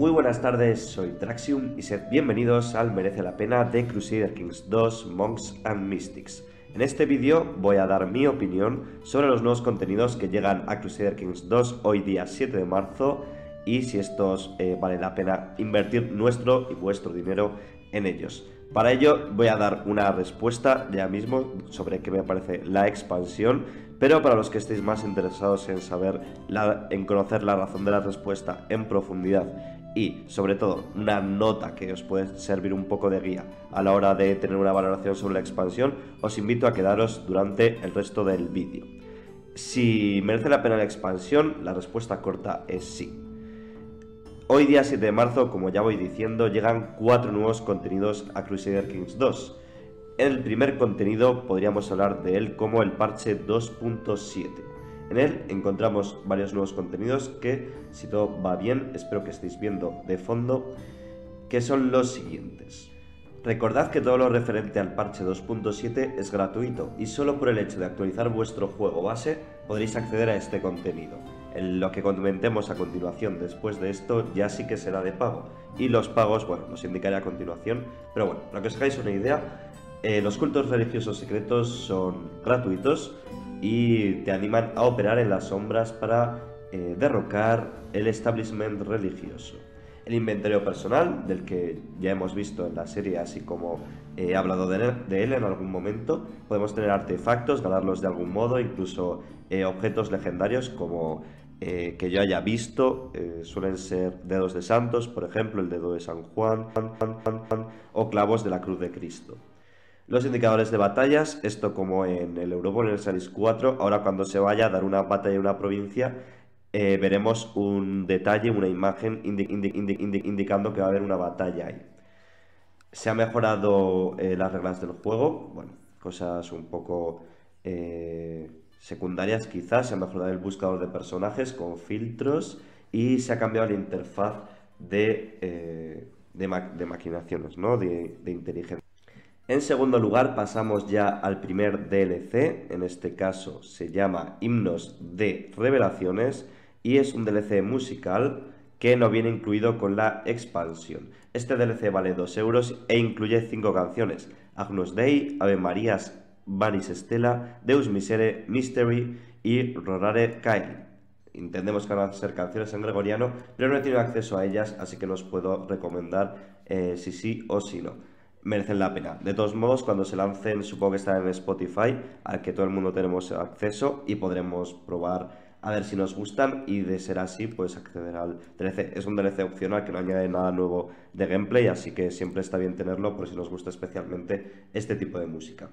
Muy buenas tardes, soy Traxium y sed bienvenidos al Merece la Pena de Crusader Kings 2 Monks and Mystics. En este vídeo voy a dar mi opinión sobre los nuevos contenidos que llegan a Crusader Kings 2 hoy día 7 de marzo y si estos eh, vale la pena invertir nuestro y vuestro dinero en ellos. Para ello voy a dar una respuesta ya mismo sobre qué me parece la expansión, pero para los que estéis más interesados en saber, en conocer la razón de la respuesta en profundidad y, sobre todo, una nota que os puede servir un poco de guía a la hora de tener una valoración sobre la expansión, os invito a quedaros durante el resto del vídeo. Si merece la pena la expansión, la respuesta corta es sí. Hoy día 7 de marzo, como ya voy diciendo, llegan cuatro nuevos contenidos a Crusader Kings 2. El primer contenido podríamos hablar de él como el parche 2.7. En él encontramos varios nuevos contenidos que, si todo va bien, espero que estéis viendo de fondo, que son los siguientes. Recordad que todo lo referente al parche 2.7 es gratuito y solo por el hecho de actualizar vuestro juego base podréis acceder a este contenido. En lo que comentemos a continuación después de esto ya sí que será de pago y los pagos, bueno, los indicaré a continuación, pero bueno, para que os hagáis una idea, eh, los cultos religiosos secretos son gratuitos y te animan a operar en las sombras para eh, derrocar el establishment religioso. El inventario personal, del que ya hemos visto en la serie, así como eh, he hablado de, él en algún momento, podemos tener artefactos, ganarlos de algún modo, incluso objetos legendarios como que yo haya visto suelen ser dedos de santos, por ejemplo, el dedo de San Juan, o clavos de la cruz de Cristo. Los indicadores de batallas, esto como en el Europol, en el Salis 4, ahora cuando se vaya a dar una batalla en una provincia, eh, veremos un detalle, una imagen indicando que va a haber una batalla ahí. Se han mejorado eh, las reglas del juego, bueno, cosas un poco eh, secundarias quizás, se ha mejorado el buscador de personajes con filtros y se ha cambiado la interfaz de, maquinaciones, ¿no? de inteligencia. En segundo lugar pasamos ya al primer DLC, en este caso se llama Himnos de Revelaciones y es un DLC musical que no viene incluido con la expansión. Este DLC vale 2 euros e incluye 5 canciones, Agnus Dei, Ave Marías, Varis Estela, Deus Misere, Mystery y Rorare Kai. Entendemos que van a ser canciones en gregoriano, pero no he tenido acceso a ellas, así que no os puedo recomendar eh, si sí o si no merecen la pena. De todos modos, cuando se lancen, supongo que estarán en Spotify, al que todo el mundo tenemos acceso y podremos probar a ver si nos gustan y de ser así, pues acceder al 13 Es un DLC opcional que no añade nada nuevo de gameplay, así que siempre está bien tenerlo por si nos gusta especialmente este tipo de música.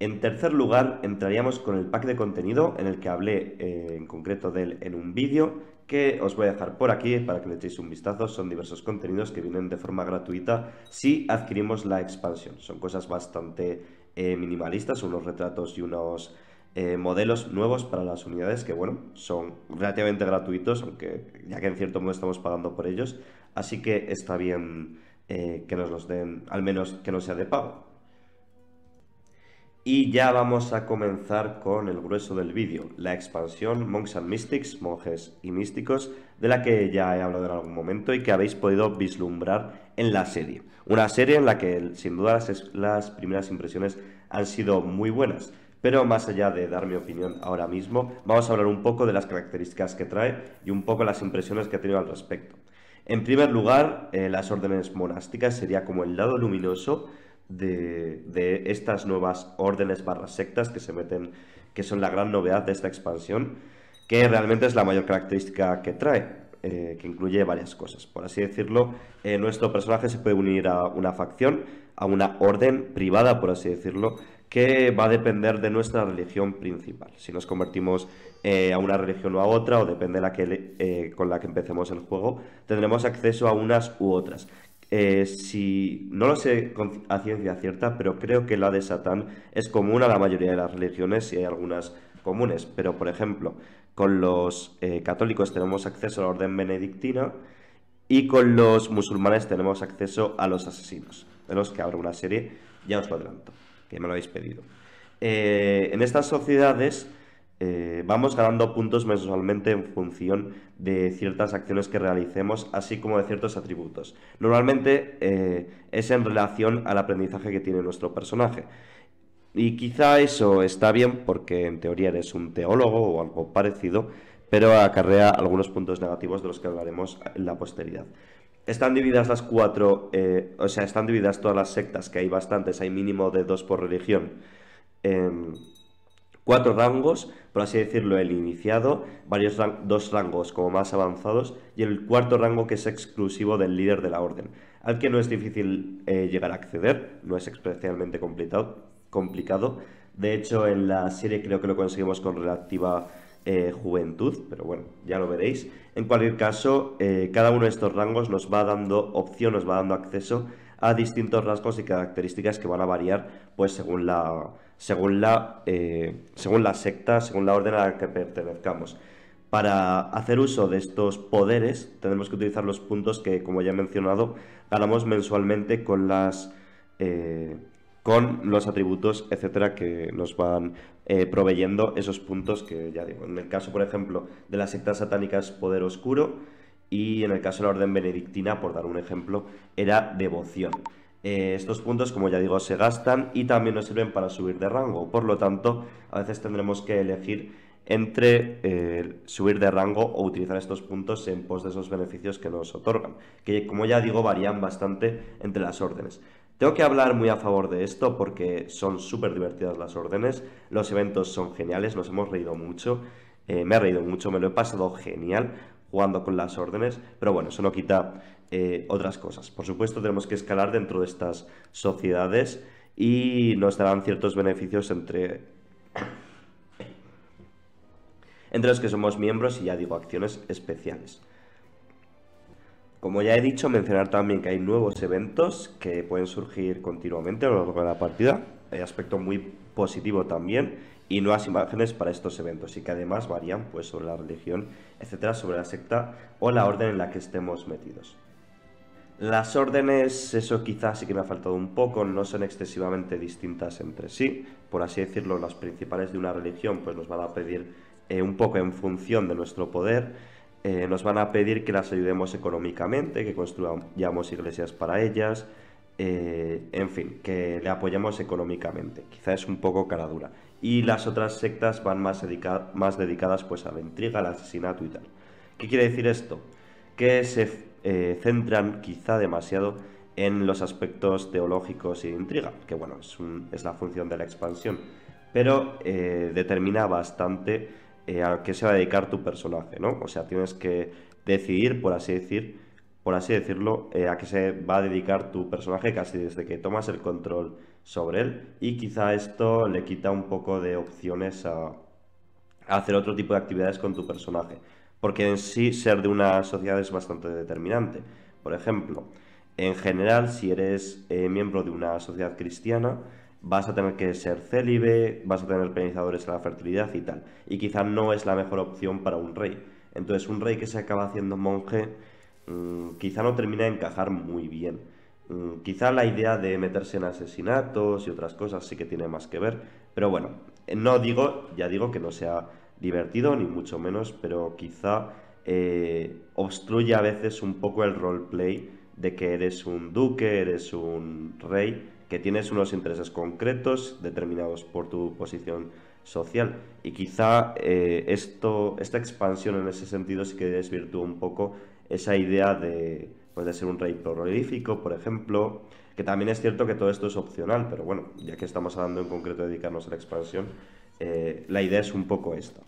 En tercer lugar, entraríamos con el pack de contenido en el que hablé eh, en concreto de él en un vídeo que os voy a dejar por aquí para que le echéis un vistazo. Son diversos contenidos que vienen de forma gratuita si adquirimos la expansión. Son cosas bastante eh, minimalistas, unos retratos y unos eh, modelos nuevos para las unidades que, bueno, son relativamente gratuitos, aunque ya que en cierto modo estamos pagando por ellos. Así que está bien eh, que nos los den, al menos que no sea de pago. Y ya vamos a comenzar con el grueso del vídeo, la expansión Monks and Mystics, monjes y místicos, de la que ya he hablado en algún momento y que habéis podido vislumbrar en la serie. Una serie en la que sin duda las, primeras impresiones han sido muy buenas. Pero más allá de dar mi opinión ahora mismo, vamos a hablar un poco de las características que trae y un poco las impresiones que he tenido al respecto. En primer lugar, eh, las órdenes monásticas sería como el lado luminoso de, estas nuevas órdenes barras sectas que se meten, que son la gran novedad de esta expansión, que realmente es la mayor característica que trae. Eh, que incluye varias cosas. Por así decirlo, eh, nuestro personaje se puede unir a una facción, a una orden privada, por así decirlo, que va a depender de nuestra religión principal. Si nos convertimos eh, a una religión o a otra, o depende la que, con la que empecemos el juego, tendremos acceso a unas u otras, eh, si no lo sé a ciencia cierta, pero creo que la de Satán es común a la mayoría de las religiones y hay algunas comunes. Pero, por ejemplo, con los eh, católicos tenemos acceso a la orden benedictina y con los musulmanes tenemos acceso a los asesinos, de los que habrá una serie, ya os lo adelanto, que me lo habéis pedido. Eh, en estas sociedades vamos ganando puntos mensualmente en función de ciertas acciones que realicemos, así como de ciertos atributos. Normalmente eh, es en relación al aprendizaje que tiene nuestro personaje. Y quizá eso está bien porque en teoría eres un teólogo o algo parecido, pero acarrea algunos puntos negativos de los que hablaremos en la posteridad. Están divididas las cuatro, eh, o sea, están divididas todas las sectas, que hay bastantes, hay mínimo de dos por religión. Em, cuatro rangos, por así decirlo, el iniciado, varios dos rangos como más avanzados y el cuarto rango que es exclusivo del líder de la orden, al que no es difícil eh, llegar a acceder, no es especialmente complicado, complicado. De hecho, en la serie creo que lo conseguimos con relativa eh, juventud, pero bueno, ya lo veréis. En cualquier caso, eh, cada uno de estos rangos nos va dando opción, nos va dando acceso a distintos rasgos y características que van a variar pues según la, eh, según la, secta, según la orden a la que pertenezcamos. Para hacer uso de estos poderes tenemos que utilizar los puntos que, como ya he mencionado, ganamos mensualmente con eh, los atributos, etcétera, que nos van eh, proveyendo esos puntos que ya digo. En el caso, por ejemplo, de las sectas es poder oscuro, y en el caso de la orden benedictina, por dar un ejemplo, era devoción. Eh, estos puntos, como ya digo, se gastan y también nos sirven para subir de rango. Por lo tanto, a veces tendremos que elegir entre eh, subir de rango o utilizar estos puntos en pos de esos beneficios que nos otorgan, que como ya digo varían bastante entre las órdenes. Tengo que hablar muy a favor de esto porque son súper divertidas las órdenes, los eventos son geniales, nos hemos reído mucho, eh, me he reído mucho, me lo he pasado genial jugando con las órdenes, pero bueno, eso no quita eh, otras cosas. Por supuesto, tenemos que escalar dentro de estas sociedades y nos darán ciertos beneficios entre... entre los que somos miembros y ya digo, acciones especiales. Como ya he dicho, mencionar también que hay nuevos eventos que pueden surgir continuamente a lo largo de la partida. Hay aspecto muy positivo también y nuevas imágenes para estos eventos y que además varían pues sobre la religión, etcétera, sobre la secta o la orden en la que estemos metidos. Las órdenes, eso quizás sí que me ha faltado un poco, no son excesivamente distintas entre sí. Por así decirlo, las principales de una religión pues nos van a pedir eh, un poco en función de nuestro poder, eh, nos van a pedir que las ayudemos económicamente, que construyamos iglesias para ellas, eh, en fin, que le apoyemos económicamente. Quizás es un poco cara dura. Y las otras sectas van más, más dedicadas pues a la intriga, al asesinato y tal. ¿Qué quiere decir esto? Que se eh, centran quizá demasiado en los aspectos teológicos y de intriga, que bueno, es, la función de la expansión, pero eh, determina bastante eh, a qué se va a dedicar tu personaje, ¿no? O sea, tienes que decidir, por así decir, por así decirlo, a qué se va a dedicar tu personaje casi desde que tomas el control sobre él, y quizá esto le quita un poco de opciones a hacer otro tipo de actividades con tu personaje porque en sí ser de una sociedad es bastante determinante. Por ejemplo, en general, si eres eh, miembro de una sociedad cristiana, vas a tener que ser célibe, vas a tener penalizadores a la fertilidad y tal. Y quizá no es la mejor opción para un rey. Entonces, un rey que se acaba haciendo monje, mm, quizá no termina de encajar muy bien. Mm, quizá la idea de meterse en asesinatos y otras cosas sí que tiene más que ver. Pero bueno, eh, no digo, ya digo que no sea divertido, ni mucho menos, pero quizá eh, obstruye a veces un poco el roleplay de que eres un duque, eres un rey, que tienes unos intereses concretos determinados por tu posición social. Y quizá eh, esto, esta expansión en ese sentido sí que desvirtúa un poco esa idea de, pues, de ser un rey prolífico, por ejemplo, que también es cierto que todo esto es opcional, pero bueno, ya que estamos hablando en concreto de dedicarnos a la expansión, eh, la idea es un poco esta.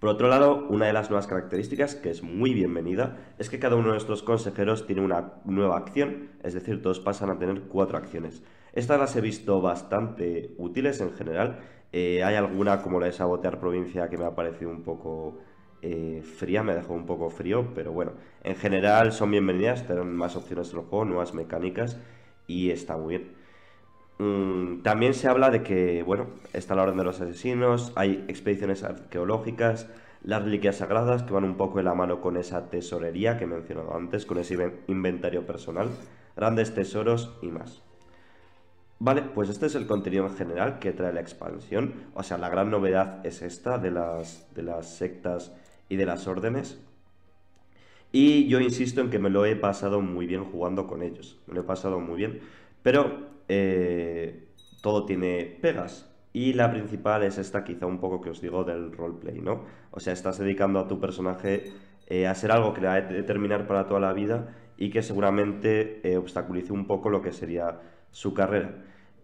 Por otro lado, una de las nuevas características, que es muy bienvenida, es que cada uno de nuestros consejeros tiene una nueva acción, es decir, todos pasan a tener cuatro acciones. Estas las he visto bastante útiles en general. Eh, hay alguna como la de sabotear provincia que me ha parecido un poco eh, fría, me dejó un poco frío, pero bueno, en general son bienvenidas, tienen más opciones en juego, nuevas mecánicas y está muy bien. Mm, también se habla de que, bueno, está la orden de los asesinos, hay expediciones arqueológicas, las reliquias sagradas que van un poco de la mano con esa tesorería que he mencionado antes, con ese inventario personal, grandes tesoros y más. Vale, pues este es el contenido en general que trae la expansión. O sea, la gran novedad es esta de las, de las sectas y de las órdenes. Y yo insisto en que me lo he pasado muy bien jugando con ellos. Me lo he pasado muy bien. Pero eh, todo tiene pegas. Y la principal es esta quizá un poco que os digo del roleplay, ¿no? O sea, estás dedicando a tu personaje eh, a ser algo que le va a determinar para toda la vida y que seguramente eh, obstaculice un poco lo que sería su carrera.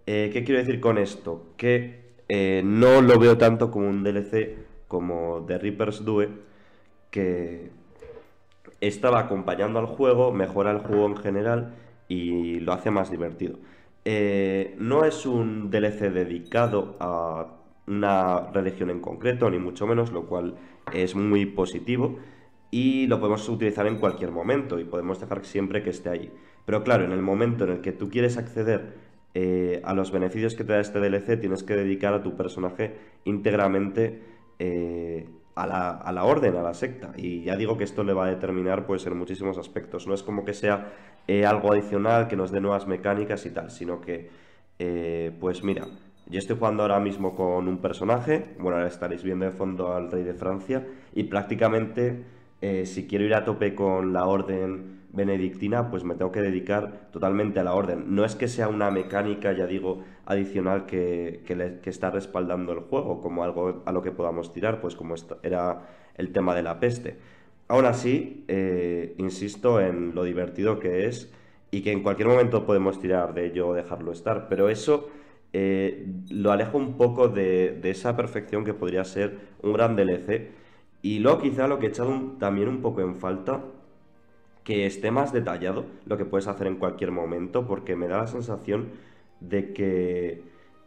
¿Qué quiero decir con esto? Que no lo veo tanto como un DLC como The Reapers Due, que estaba acompañando al juego, mejora el juego en general y lo hace más divertido. Eh, no es un DLC dedicado a una religión en concreto, ni mucho menos, lo cual es muy positivo y lo podemos utilizar en cualquier momento y podemos dejar siempre que esté allí. Pero claro, en el momento en el que tú quieres acceder eh, a los beneficios que te da este DLC, tienes que dedicar a tu personaje íntegramente eh, a la, orden, a la secta. Y ya digo que esto le va a determinar pues en muchísimos aspectos. No es como que sea eh, algo adicional que nos dé nuevas mecánicas y tal, sino que, eh, pues mira, yo estoy jugando ahora mismo con un personaje, bueno, ahora estaréis viendo de fondo al rey de Francia, y prácticamente eh, si quiero ir a tope con la orden benedictina, pues me tengo que dedicar totalmente a la orden. No es que sea una mecánica, ya digo, adicional que, está respaldando el juego, como algo a lo que podamos tirar, pues como era el tema de la peste. Aún así, eh, insisto en lo divertido que es y que en cualquier momento podemos tirar de ello o dejarlo estar, pero eso eh, lo alejo un poco de, esa perfección que podría ser un gran DLC. Y luego quizá lo que he echado también un poco en falta que esté más detallado lo que puedes hacer en cualquier momento, porque me da la sensación de que,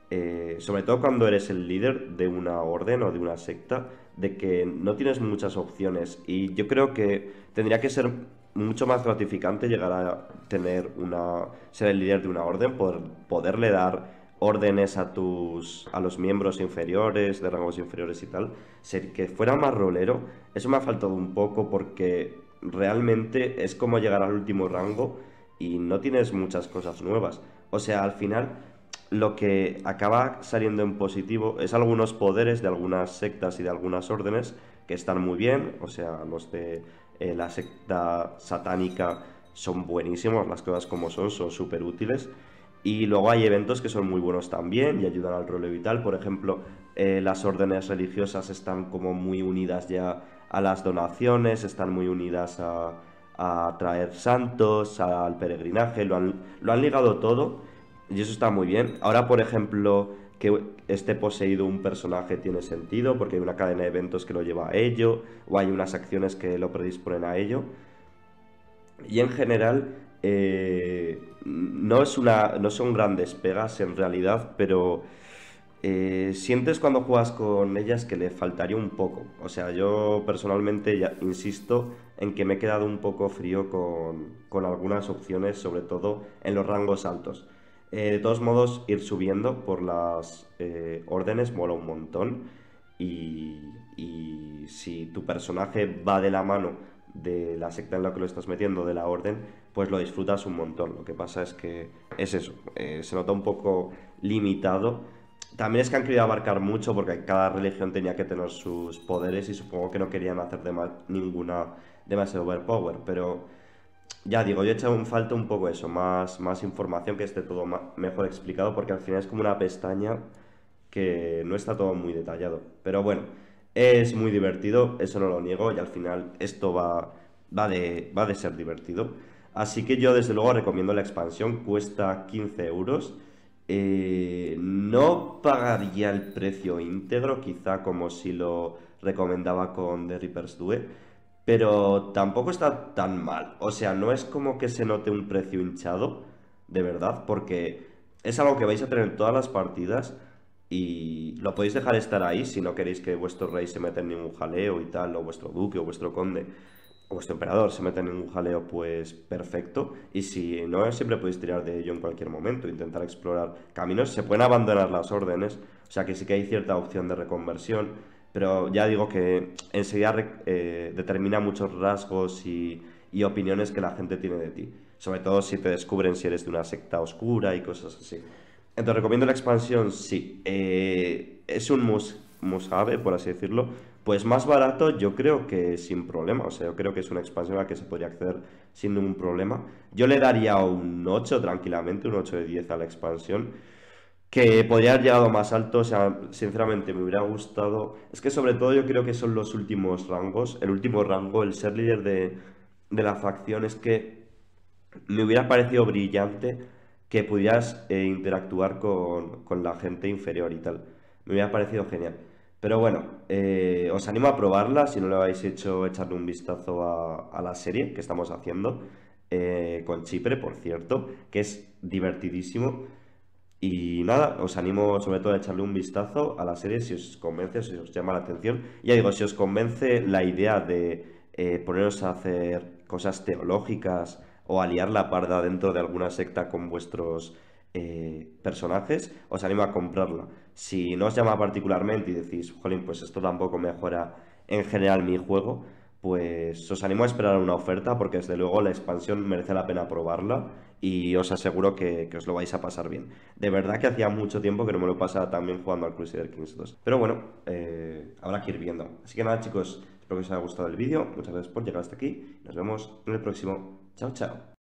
eh, sobre todo cuando eres el líder de una orden o de una secta, de que no tienes muchas opciones. Y yo creo que tendría que ser mucho más gratificante llegar a tener una. ser el líder de una orden, por poderle dar órdenes a tus. a los miembros inferiores, de rangos inferiores y tal. Ser que fuera más rolero, eso me ha faltado un poco porque realmente es como llegar al último rango y no tienes muchas cosas nuevas. O sea, al final lo que acaba saliendo en positivo es algunos poderes de algunas sectas y de algunas órdenes que están muy bien, o sea, los de eh, la secta satánica son buenísimos, las cosas como son, son súper útiles. Y luego hay eventos que son muy buenos también y ayudan al rol vital Por ejemplo, eh, las órdenes religiosas están como muy unidas ya a las donaciones, están muy unidas a, traer santos, al peregrinaje, lo han, lo han ligado todo y eso está muy bien. Ahora, por ejemplo, que esté poseído un personaje tiene sentido porque hay una cadena de eventos que lo lleva a ello o hay unas acciones que lo predisponen a ello. Y en general, eh, no, es una, no son grandes pegas en realidad, pero eh, sientes cuando juegas con ellas que le faltaría un poco. O sea, yo personalmente ya insisto en que me he quedado un poco frío con, algunas opciones, sobre todo en los rangos altos. Eh, de todos modos, ir subiendo por las eh, órdenes mola un montón. Y, si tu personaje va de la mano de la secta en la que lo estás metiendo, de la orden, pues lo disfrutas un montón. Lo que pasa es que es eso, se nota un poco limitado también es que han querido abarcar mucho porque cada religión tenía que tener sus poderes y supongo que no querían hacer de ninguna demasiado overpower, pero ya digo, yo he echado un falta un poco eso, más, más información que esté todo mejor explicado porque al final es como una pestaña que no está todo muy detallado. Pero bueno, es muy divertido, eso no lo niego y al final esto va, va, de, va de ser divertido. Así que yo desde luego recomiendo la expansión, cuesta 15 euros eh, no pagaría el precio íntegro, quizá como si lo recomendaba con The Reapers 2, pero tampoco está tan mal. O sea, no es como que se note un precio hinchado, de verdad, porque es algo que vais a tener en todas las partidas y lo podéis dejar estar ahí si no queréis que vuestro rey se meta en ningún jaleo y tal, o vuestro duque o vuestro conde o este emperador se mete en un jaleo, pues perfecto. Y si no, siempre podéis tirar de ello en cualquier momento, intentar explorar caminos. Se pueden abandonar las órdenes, o sea que sí que hay cierta opción de reconversión, pero ya digo que enseguida eh, determina muchos rasgos y, opiniones que la gente tiene de ti. Sobre todo si te descubren si eres de una secta oscura y cosas así. Entonces, recomiendo la expansión, sí. Eh, es un mus, por así decirlo. Pues más barato yo creo que sin problema, o sea, yo creo que es una expansión a la que se podría hacer sin ningún problema. Yo le daría un 8 tranquilamente, un 8 de 10 a la expansión, que podría haber llegado más alto, o sea, sinceramente me hubiera gustado. Es que sobre todo yo creo que son los últimos rangos, el último rango, el ser líder de, la facción, es que me hubiera parecido brillante que pudieras eh, interactuar con, con la gente inferior y tal. Me hubiera parecido genial. Pero bueno, eh, os animo a probarla, si no lo habéis hecho, echarle un vistazo a, la serie que estamos haciendo eh, con Chipre, por cierto, que es divertidísimo. Y nada, os animo sobre todo a echarle un vistazo a la serie si os convence, si os llama la atención. Ya digo, si os convence la idea de eh, poneros a hacer cosas teológicas o aliar la parda dentro de alguna secta con vuestros eh, personajes, os animo a comprarla. Si no os llama particularmente y decís, jolín, pues esto tampoco mejora en general mi juego, pues os animo a esperar una oferta porque desde luego la expansión merece la pena probarla y os aseguro que, os lo vais a pasar bien. De verdad que hacía mucho tiempo que no me lo pasaba también jugando al Crusader Kings 2. Pero bueno, eh, habrá que ir viendo. Así que nada chicos, espero que os haya gustado el vídeo, muchas gracias por llegar hasta aquí, nos vemos en el próximo. Chao, chao.